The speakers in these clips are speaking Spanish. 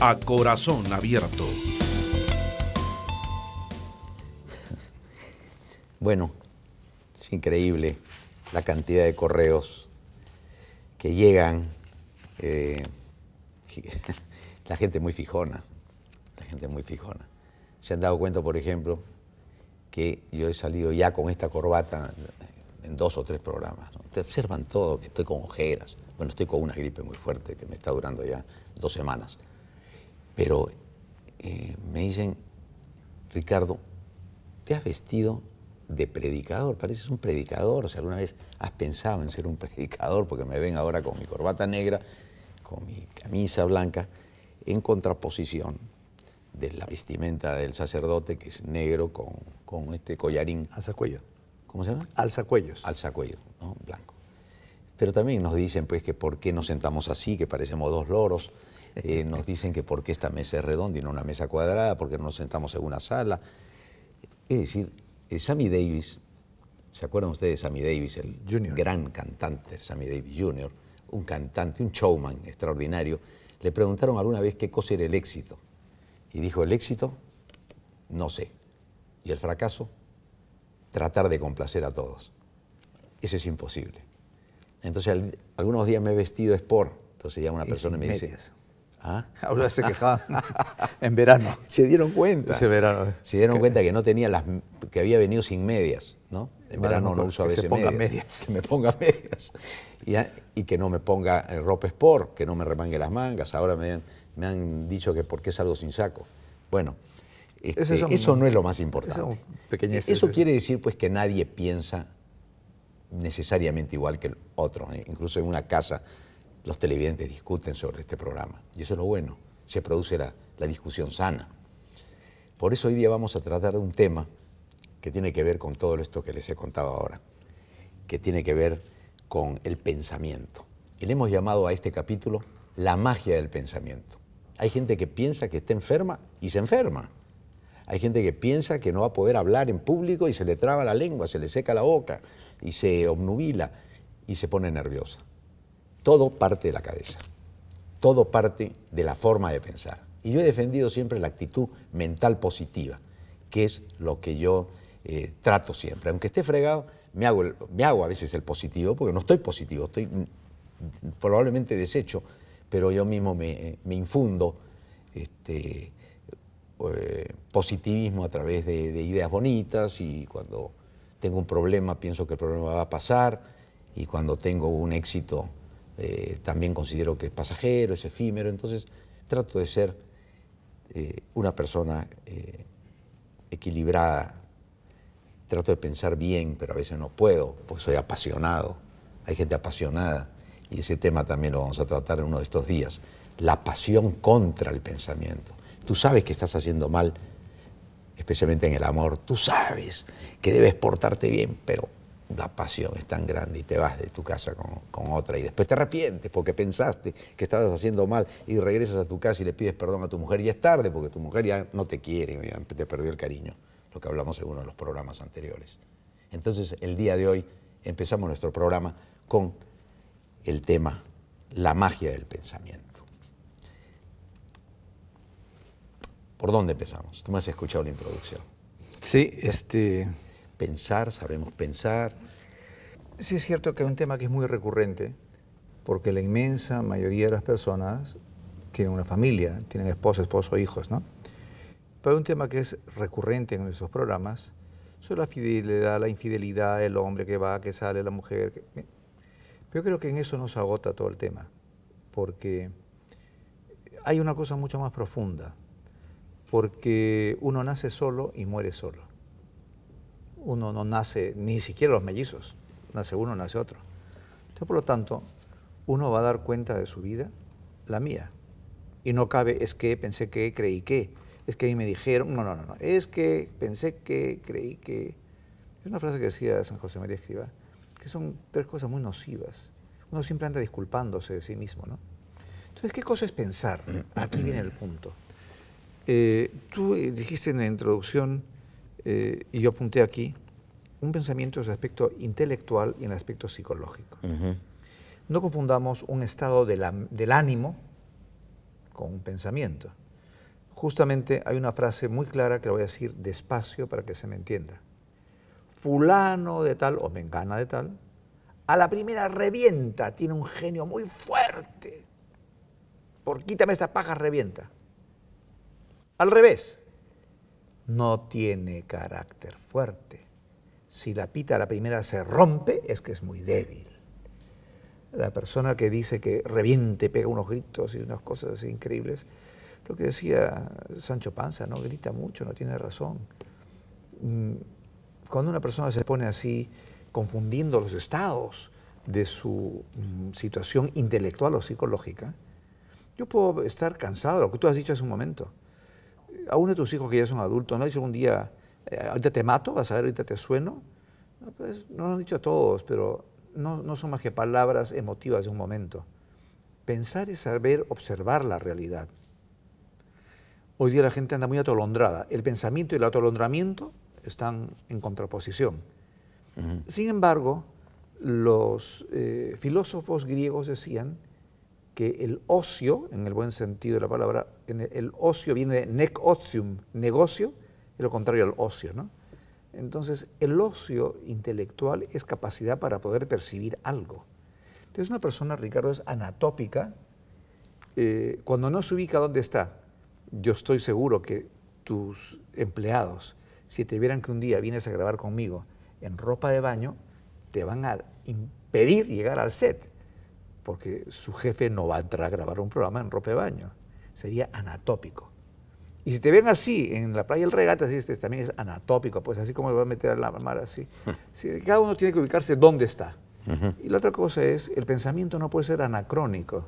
a corazón abierto. Bueno, es increíble la cantidad de correos que llegan. Eh, la gente muy fijona, la gente muy fijona. Se han dado cuenta, por ejemplo, que yo he salido ya con esta corbata en dos o tres programas. Te observan todo, que estoy con ojeras. Bueno, estoy con una gripe muy fuerte que me está durando ya dos semanas. Pero eh, me dicen, Ricardo, te has vestido de predicador, pareces un predicador, o sea, alguna vez has pensado en ser un predicador, porque me ven ahora con mi corbata negra, con mi camisa blanca, en contraposición de la vestimenta del sacerdote, que es negro con, este collarín. Alzacuello. ¿Cómo se llama? Alzacuellos. Alzacuello, ¿no? Blanco. Pero también nos dicen, pues, que por qué nos sentamos así, que parecemos dos loros. Eh, nos dicen que por qué esta mesa es redonda y no una mesa cuadrada, porque nos sentamos en una sala. Es decir, eh, Sammy Davis, ¿se acuerdan ustedes de Sammy Davis, el Junior. gran cantante, Sammy Davis Jr., un cantante, un showman extraordinario? Le preguntaron alguna vez qué cosa era el éxito. Y dijo, el éxito, no sé. Y el fracaso, tratar de complacer a todos. Eso es imposible. Entonces, algunos días me he vestido sport. Entonces ya una persona me dice, ¿Ah? Ahora se queja en verano. Se dieron cuenta. Ese verano. Se dieron cuenta que no tenía las que había venido sin medias, ¿no? En verano no, uso a veces medias. Que me ponga medias. Y, que no me ponga eh, ropa sport, que no me remangue las mangas. Ahora me han, me han dicho que por qué salgo sin saco. Bueno, este, eso, no es lo más importante. E, eso, eso quiere decir pues que nadie piensa necesariamente igual que el otro, eh, incluso en una casa los televidentes discuten sobre este programa. Y eso es lo bueno, se produce la, discusión sana. Por eso hoy día vamos a tratar un tema que tiene que ver con todo esto que les he contado ahora, que tiene que ver con el pensamiento. Y le hemos llamado a este capítulo la magia del pensamiento. Hay gente que piensa que está enferma y se enferma. Hay gente que piensa que no va a poder hablar en público y se le traba la lengua, se le seca la boca y se obnubila y se pone nerviosa. Todo parte de la cabeza, todo parte de la forma de pensar. Y yo he defendido siempre la actitud mental positiva, que es lo que yo eh, trato siempre. Aunque esté fregado, me hago, me hago a veces el positivo, porque no estoy positivo, estoy mm, probablemente deshecho, pero yo mismo me, eh, infundo este, eh, positivismo a través de ideas bonitas y cuando tengo un problema pienso que el problema va a pasar y cuando tengo un éxito eh, también considero que es pasajero, es efímero, entonces trato de ser eh, una persona eh, equilibrada, trato de pensar bien, pero a veces no puedo, porque soy apasionado, hay gente apasionada, y ese tema también lo vamos a tratar en uno de estos días, la pasión contra el pensamiento. Tú sabes que estás haciendo mal, especialmente en el amor, tú sabes que debes portarte bien, pero la pasión es tan grande y te vas de tu casa con, otra y después te arrepientes porque pensaste que estabas haciendo mal y regresas a tu casa y le pides perdón a tu mujer y es tarde porque tu mujer ya no te quiere, te perdió el cariño, lo que hablamos en uno de los programas anteriores. Entonces el día de hoy empezamos nuestro programa con el tema la magia del pensamiento. ¿Por dónde empezamos? Tú me has escuchado la introducción. Sí, este pensar, sabemos pensar. Sí es cierto que es un tema que es muy recurrente, porque la inmensa mayoría de las personas tienen una familia, tienen esposa, esposo, hijos, ¿no? Pero un tema que es recurrente en nuestros programas sobre la fidelidad, la infidelidad, el hombre que va, que sale, la mujer. Yo creo que en eso nos agota todo el tema, porque hay una cosa mucho más profunda, porque uno nace solo y muere solo uno no nace, ni siquiera los mellizos, nace uno, nace otro. Entonces, por lo tanto, uno va a dar cuenta de su vida, la mía. Y no cabe, es que pensé que, creí que, es que ahí me dijeron, no, no, no, es que pensé que, creí que. Es una frase que decía San José María Escriba, que son tres cosas muy nocivas. Uno siempre anda disculpándose de sí mismo, ¿no? Entonces, ¿qué cosa es pensar? Aquí viene el punto. Eh, tú eh, dijiste en la introducción, eh, y yo apunté aquí, un pensamiento es el aspecto intelectual y en el aspecto psicológico. No confundamos un estado del ánimo con un pensamiento. Justamente hay una frase muy clara que la voy a decir despacio para que se me entienda. Fulano de tal o mengana de tal, a la primera revienta, tiene un genio muy fuerte. Por quítame esa paja, revienta. Al revés, no tiene carácter fuerte. Si la pita la primera se rompe, es que es muy débil. La persona que dice que reviente, pega unos gritos y unas cosas increíbles, lo que decía Sancho Panza, no grita mucho, no tiene razón. Mm, cuando una persona se pone así, confundiendo los estados de su mm, situación intelectual o psicológica, yo puedo estar cansado, lo que tú has dicho hace un momento, a uno de tus hijos que ya son adultos, ¿no? dicho un día, eh, ahorita te mato, vas a ver, ahorita te sueno. No, pues, lo han dicho a todos, pero no, son más que palabras emotivas de un momento. Pensar es saber observar la realidad. Hoy día la gente anda muy atolondrada. El pensamiento y el atolondramiento están en contraposición. Sin embargo, los eh, filósofos griegos decían que el ocio, en el buen sentido de la palabra, el, ocio viene de nec negocio, es lo contrario al ocio, ¿no? Entonces, el ocio intelectual es capacidad para poder percibir algo. Entonces, una persona, Ricardo, es anatópica eh, cuando no se ubica dónde está. Yo estoy seguro que tus empleados, si te vieran que un día vienes a grabar conmigo en ropa de baño, te van a impedir llegar al set porque su jefe no va a entrar a grabar un programa en ropa de baño. Sería anatópico. Y si te ven así en la playa del Regata, así, este, también es anatópico, pues así como me va a meter a la mar así. cada uno tiene que ubicarse dónde está. Y la otra cosa es, el pensamiento no puede ser anacrónico.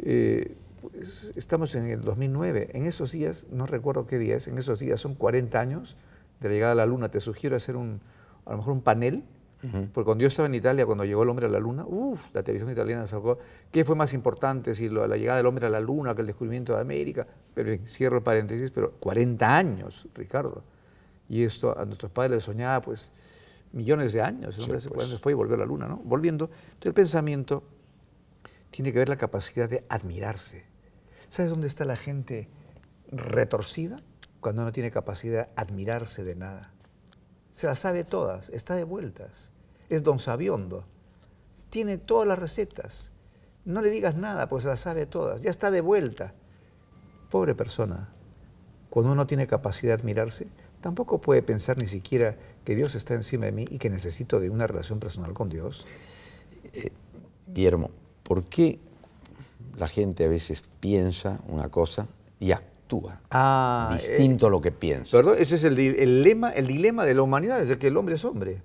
Eh, pues, estamos en el 2009, en esos días, no recuerdo qué día es, en esos días son 40 años de la llegada a la luna, te sugiero hacer un, a lo mejor un panel porque cuando yo estaba en Italia, cuando llegó el hombre a la luna, uff, la televisión italiana sacó, ¿qué fue más importante si la llegada del hombre a la luna que el descubrimiento de América? Pero cierro el paréntesis, pero 40 años, Ricardo. Y esto a nuestros padres les soñaba, pues, millones de años. El hombre pues. se fue y volvió a la luna, ¿no? Volviendo. Entonces, el pensamiento tiene que ver la capacidad de admirarse. ¿Sabes dónde está la gente retorcida? Cuando no tiene capacidad de admirarse de nada se las sabe todas, está de vueltas, es don Sabiondo, tiene todas las recetas, no le digas nada, pues se las sabe todas, ya está de vuelta. Pobre persona, cuando uno tiene capacidad de admirarse, tampoco puede pensar ni siquiera que Dios está encima de mí y que necesito de una relación personal con Dios. Eh, Guillermo, ¿por qué la gente a veces piensa una cosa y actúa? Ah, distinto eh, a lo que pienso. Perdón, ese es el, el dilema de la humanidad, es de que el hombre es hombre.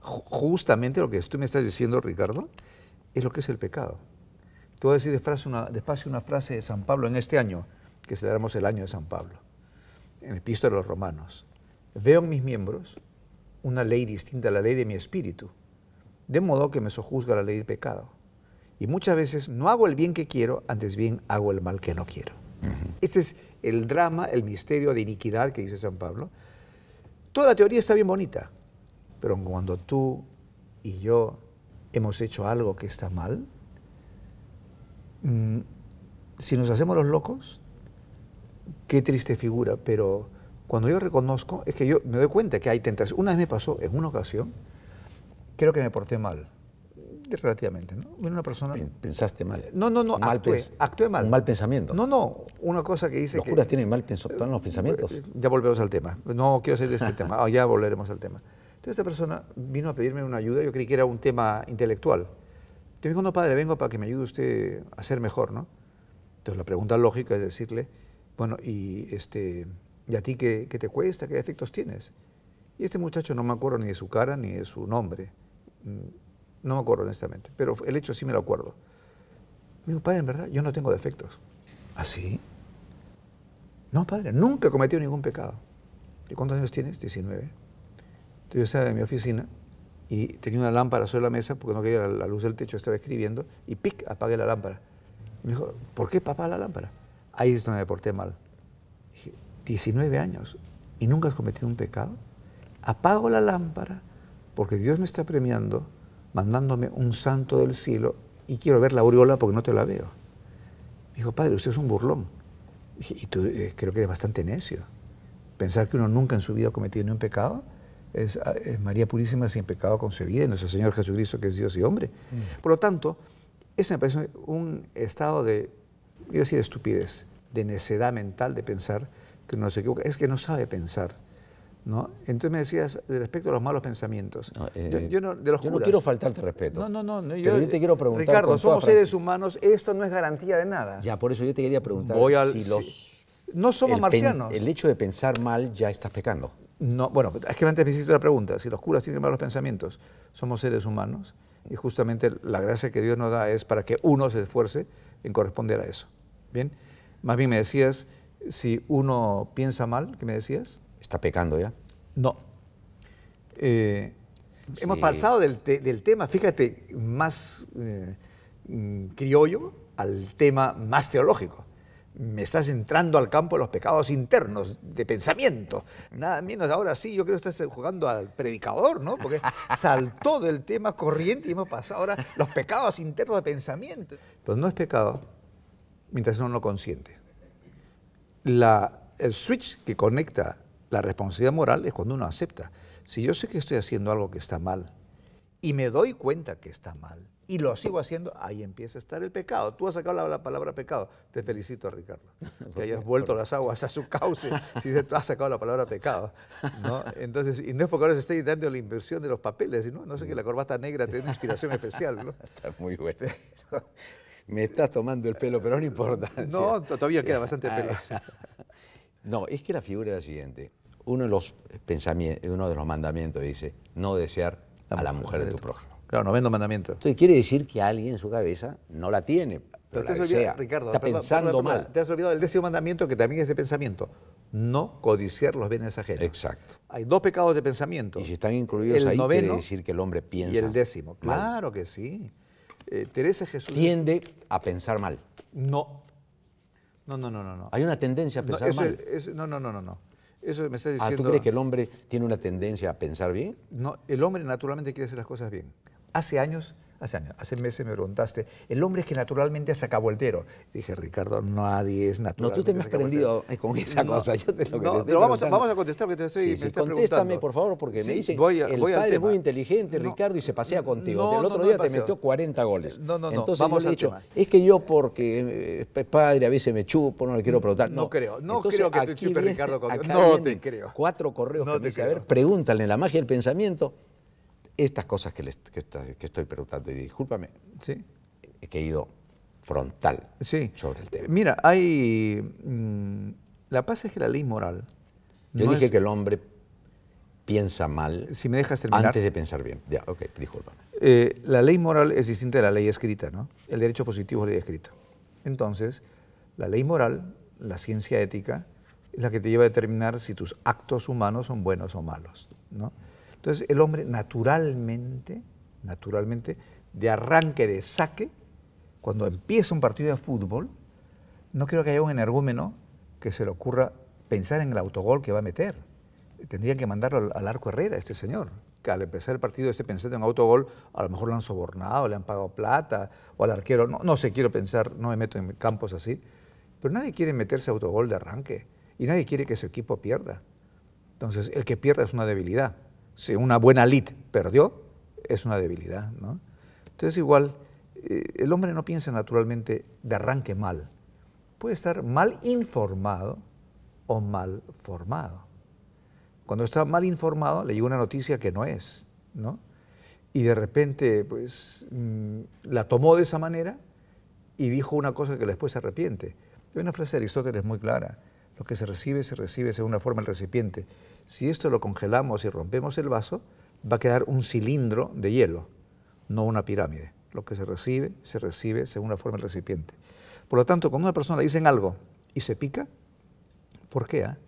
Justamente lo que tú me estás diciendo, Ricardo, es lo que es el pecado. Te voy a decir despacio una, una frase de San Pablo en este año, que celebramos el año de San Pablo, en el Epístola de los Romanos. Veo en mis miembros una ley distinta a la ley de mi espíritu, de modo que me sojuzga la ley del pecado. Y muchas veces no hago el bien que quiero, antes bien hago el mal que no quiero. Este es el drama, el misterio de iniquidad que dice San Pablo. Toda la teoría está bien bonita, pero cuando tú y yo hemos hecho algo que está mal, mm, si nos hacemos los locos, qué triste figura, pero cuando yo reconozco, es que yo me doy cuenta que hay tentaciones, Una vez me pasó, en una ocasión, creo que me porté mal. Relativamente, ¿no? Una persona... Pensaste mal. No, no, no, actué, mal. Un mal pensamiento. No, no, una cosa que dice Los tienen mal pensamiento. pensamientos. Eh, eh, ya volvemos al tema. No quiero salir de este tema. Ah, ya volveremos al tema. Entonces esta persona vino a pedirme una ayuda. Yo creí que era un tema intelectual. Te dijo, no, padre, vengo para que me ayude usted a ser mejor, ¿no? Entonces la pregunta lógica es decirle, bueno, ¿y, este, a ti qué, te cuesta? ¿Qué efectos tienes? Y este muchacho no me acuerdo ni de su cara ni de su nombre no me acuerdo honestamente, pero el hecho sí me lo acuerdo. Me dijo, padre, en verdad, yo no tengo defectos. ¿Así? ¿Ah, no, padre, nunca he cometido ningún pecado. ¿Y cuántos años tienes? 19. Entonces yo estaba en mi oficina y tenía una lámpara sobre la mesa porque no quería la, luz del techo, estaba escribiendo y pic, apagué la lámpara. me dijo, ¿por qué papá la lámpara? Ahí es donde me porté mal. Dije, 19 años y nunca has cometido un pecado. Apago la lámpara porque Dios me está premiando mandándome un santo del cielo y quiero ver la aureola porque no te la veo. dijo, padre, usted es un burlón. Y, tú eh, creo que eres bastante necio. Pensar que uno nunca en su vida ha cometido ni un pecado es, ah, María Purísima sin pecado concebida y nuestro Señor Jesucristo que es Dios y hombre. Mm. Por lo tanto, ese me parece un estado de, yo decir, de estupidez, de necedad mental de pensar que uno se equivoca. Es que no sabe pensar ¿No? Entonces me decías respecto a los malos pensamientos. Eh, yo, no, de quiero faltarte respeto. No, no, no. yo, te quiero preguntar. Ricardo, somos seres humanos, esto no es garantía de nada. Ya, por eso yo te quería preguntar si los. no somos marcianos. el hecho de pensar mal ya está pecando. No, bueno, es que antes me hiciste la pregunta, si los curas tienen malos pensamientos, somos seres humanos y justamente la gracia que Dios nos da es para que uno se esfuerce en corresponder a eso. ¿Bien? Más bien me decías, si uno piensa mal, ¿qué me decías? ¿Está pecando ya? No. Eh, hemos pasado del, tema, fíjate, más eh, criollo al tema más teológico. Me estás entrando al campo de los pecados internos, de pensamiento. Nada menos ahora sí, yo creo que estás jugando al predicador, ¿no? Porque saltó del tema corriente y hemos pasado ahora los pecados internos de pensamiento. Pero no es pecado mientras uno no lo consiente. el switch que conecta la responsabilidad moral es cuando uno acepta. Si yo sé que estoy haciendo algo que está mal y me doy cuenta que está mal y lo sigo haciendo, ahí empieza a estar el pecado. Tú has sacado la, palabra pecado. Te felicito, Ricardo, que hayas vuelto las aguas a su cauce si tú has sacado la palabra pecado. Entonces, y no es porque ahora se esté dando la inversión de los papeles, sino, no sé que la corbata negra tiene una inspiración especial. Está muy bueno. me está tomando el pelo, pero no importa. No, todavía queda bastante pelo. No, es que la figura es la siguiente uno de los, pensamientos, uno de los mandamientos dice, no desear a la mujer, de tu prójimo. Claro, noveno mandamiento. Entonces quiere decir que alguien en su cabeza no la tiene, pero, te has Olvidado, Ricardo, está pensando mal. Te has olvidado del décimo mandamiento que también es de pensamiento. No codiciar los bienes ajenos. Exacto. Hay dos pecados de pensamiento. Y si están incluidos el ahí, quiere decir que el hombre piensa. Y el décimo. Claro que sí. Eh, Teresa Jesús. Tiende a pensar mal. No. No, no, no, no. Hay una tendencia a pensar mal. no, no, no, no. no. Eso me diciendo. Ah, ¿Tú crees que el hombre tiene una tendencia a pensar bien? No, el hombre naturalmente quiere hacer las cosas bien. Hace años hace años, hace meses me preguntaste, el hombre es que naturalmente saca voltero. Dije, Ricardo, nadie es natural. No, tú te me has prendido eh, con esa cosa. vamos a, contestar que te estoy, sí, contéstame, por favor, porque me dicen el padre es muy inteligente, Ricardo, y se pasea contigo. el otro día te metió 40 goles. No, no, no. Entonces vamos dicho, es que yo porque eh, eh, padre a veces me chupo, no le quiero preguntar. No, creo, no creo que te chupe Ricardo No te creo. Cuatro correos que me dice, a ver, pregúntale, la magia del pensamiento estas cosas que, estoy preguntando, y discúlpame, ¿Sí? que he ido frontal sí. sobre el tema. Mira, hay... Mm, la paz es que la ley moral... Yo dije que el hombre piensa mal si me dejas antes de pensar bien. Ya, ok, discúlpame. Eh, la ley moral es distinta de la ley escrita, ¿no? El derecho positivo es la ley escrita. Entonces, la ley moral, la ciencia ética, es la que te lleva a determinar si tus actos humanos son buenos o malos, ¿no? Entonces el hombre naturalmente, naturalmente, de arranque, de saque, cuando empieza un partido de fútbol, no creo que haya un energúmeno que se le ocurra pensar en el autogol que va a meter. Tendrían que mandarlo al, arco Herrera, este señor, que al empezar el partido esté pensando en autogol, a lo mejor lo han sobornado, le han pagado plata, o al arquero, no, no sé, quiero pensar, no me meto en campos así, pero nadie quiere meterse autogol de arranque y nadie quiere que su equipo pierda. Entonces, el que pierda es una debilidad si una buena lid perdió, es una debilidad. Entonces igual, eh, el hombre no piensa naturalmente de arranque mal. Puede estar mal informado o mal formado. Cuando está mal informado, le llega una noticia que no es, Y de repente, pues, mm, la tomó de esa manera y dijo una cosa que después se arrepiente. Hay una frase de Aristóteles muy clara. Lo que se recibe, se recibe según la forma del recipiente. Si esto lo congelamos y rompemos el vaso, va a quedar un cilindro de hielo, no una pirámide. Lo que se recibe, se recibe según la forma del recipiente. Por lo tanto, cuando una persona le dicen algo y se pica, ¿por qué? Ah?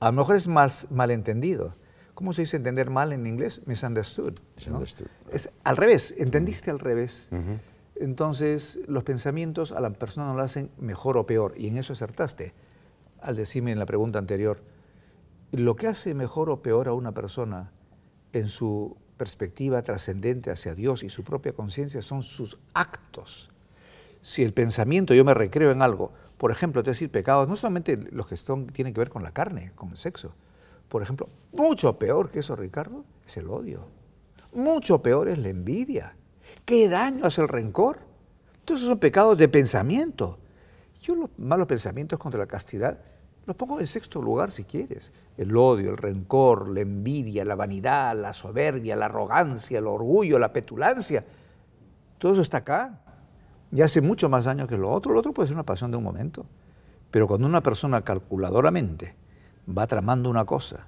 A lo mejor es más malentendido. ¿Cómo se dice entender mal en inglés? Misunderstood. Misunderstood. Es al revés, entendiste al revés. Entonces, los pensamientos a la persona no lo hacen mejor o peor, y en eso acertaste al decirme en la pregunta anterior, lo que hace mejor o peor a una persona en su perspectiva trascendente hacia Dios y su propia conciencia son sus actos. Si el pensamiento yo me recreo en algo, por ejemplo, te decir pecados, no solamente los que tienen que ver con la carne, con el sexo. Por ejemplo, mucho peor que eso, Ricardo, es el odio. Mucho peor es la envidia. ¿Qué daño hace el rencor? Entonces son pecados de pensamiento. Yo los malos pensamientos contra la castidad los pongo en sexto lugar si quieres. El odio, el rencor, la envidia, la vanidad, la soberbia, la arrogancia, el orgullo, la petulancia. Todo eso está acá. Y hace mucho más daño que lo otro. Lo otro puede ser una pasión de un momento. Pero cuando una persona calculadoramente va tramando una cosa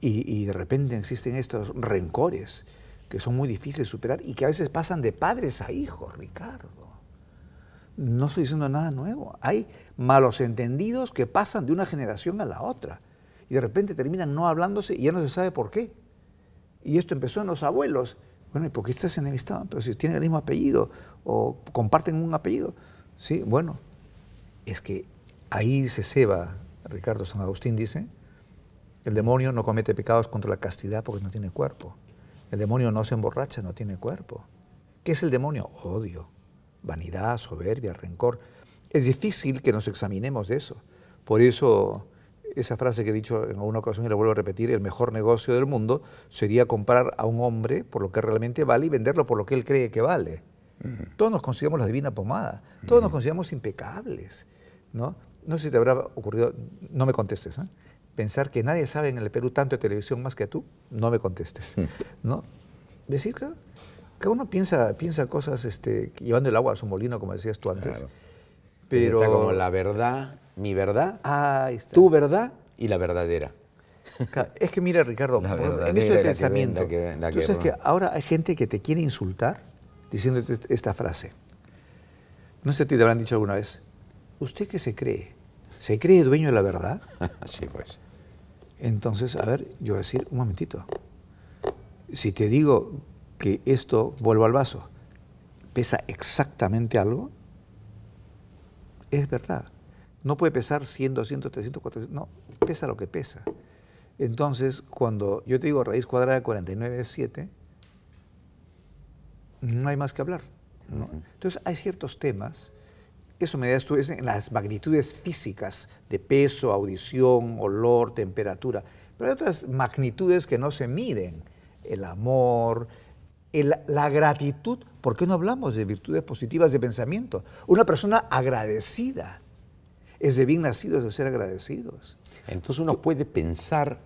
y, y de repente existen estos rencores que son muy difíciles de superar y que a veces pasan de padres a hijos, Ricardo no estoy diciendo nada nuevo. Hay malos entendidos que pasan de una generación a la otra y de repente terminan no hablándose y ya no se sabe por qué. Y esto empezó en los abuelos. Bueno, ¿y por qué estás Estado? Pero si tienen el mismo apellido o comparten un apellido. Sí, bueno, es que ahí se ceba, Ricardo San Agustín dice, el demonio no comete pecados contra la castidad porque no tiene cuerpo. El demonio no se emborracha, no tiene cuerpo. ¿Qué es el demonio? Odio, vanidad, soberbia, rencor. Es difícil que nos examinemos de eso. Por eso esa frase que he dicho en alguna ocasión y la vuelvo a repetir, el mejor negocio del mundo sería comprar a un hombre por lo que realmente vale y venderlo por lo que él cree que vale. Todos nos consideramos la divina pomada, todos nos consideramos impecables. ¿no? no sé si te habrá ocurrido, no me contestes, ¿eh? pensar que nadie sabe en el Perú tanto de televisión más que tú, no me contestes. Mm. ¿no? Decir, que que uno piensa, piensa cosas este, llevando el agua a su molino, como decías tú antes. Pero... Está como la verdad, mi verdad, tu verdad y la verdadera. Es que mira, Ricardo, en ese pensamiento, que ahora hay gente que te quiere insultar diciéndote esta frase. No sé si te habrán dicho alguna vez, ¿usted qué se cree? ¿Se cree dueño de la verdad? sí, pues. Entonces, a ver, yo voy a decir, un momentito. Si te digo que esto, vuelvo al vaso, pesa exactamente algo, es verdad. No puede pesar 100, 200, 300, 400, no, pesa lo que pesa. Entonces, cuando yo te digo raíz cuadrada de 49 es 7, no hay más que hablar. Entonces, hay ciertos temas, eso me da estudios en las magnitudes físicas de peso, audición, olor, temperatura, pero hay otras magnitudes que no se miden, el amor, la gratitud, ¿por qué no hablamos de virtudes positivas de pensamiento? Una persona agradecida es de bien nacidos de ser agradecidos. Entonces uno puede pensar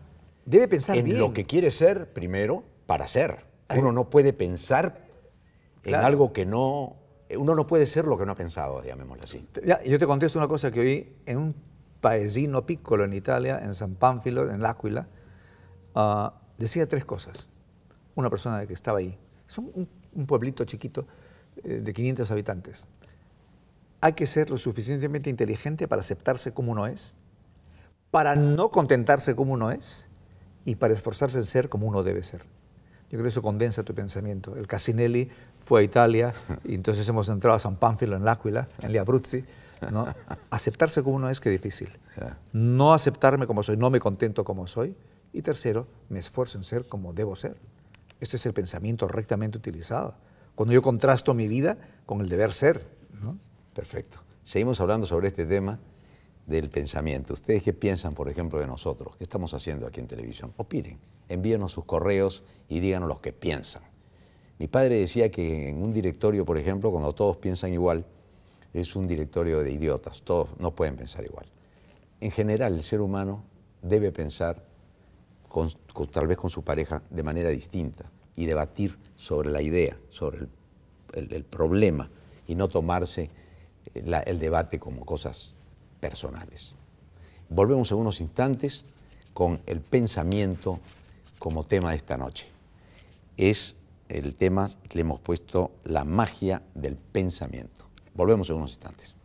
debe pensar en lo que quiere ser primero para ser. Uno no puede pensar en algo que no eh, uno no puede ser lo que no ha pensado, llamémoslo así. yo te contesto una cosa que oí en un paesino piccolo en Italia, en San Pánfilo, en L'Aquila, ah, decía tres cosas. Una persona que estaba ahí, son un, pueblito chiquito eh, de 500 habitantes. Hay que ser lo suficientemente inteligente para aceptarse como uno es, para no contentarse como uno es y para esforzarse en ser como uno debe ser. Yo creo que eso condensa tu pensamiento. El Casinelli fue a Italia y entonces hemos entrado a San Pánfilo en L'Aquila, en Abruzzi. ¿no? Aceptarse como uno es que difícil. No aceptarme como soy, no me contento como soy. Y tercero, me esfuerzo en ser como debo ser. Este es el pensamiento rectamente utilizado. Cuando yo contrasto mi vida con el deber ser. Perfecto. Seguimos hablando sobre este tema del pensamiento. ¿Ustedes qué piensan, por ejemplo, de nosotros? ¿Qué estamos haciendo aquí en televisión? Opinen, envíenos sus correos y díganos lo que piensan. Mi padre decía que en un directorio, por ejemplo, cuando todos piensan igual, es un directorio de idiotas, todos no pueden pensar igual. En general, el ser humano debe pensar, tal vez con su pareja, de manera distinta y debatir sobre la idea, sobre el, problema y no tomarse eh, el debate como cosas personales. Volvemos en unos instantes con el pensamiento como tema de esta noche. Es el tema que le hemos puesto la magia del pensamiento. Volvemos en unos instantes.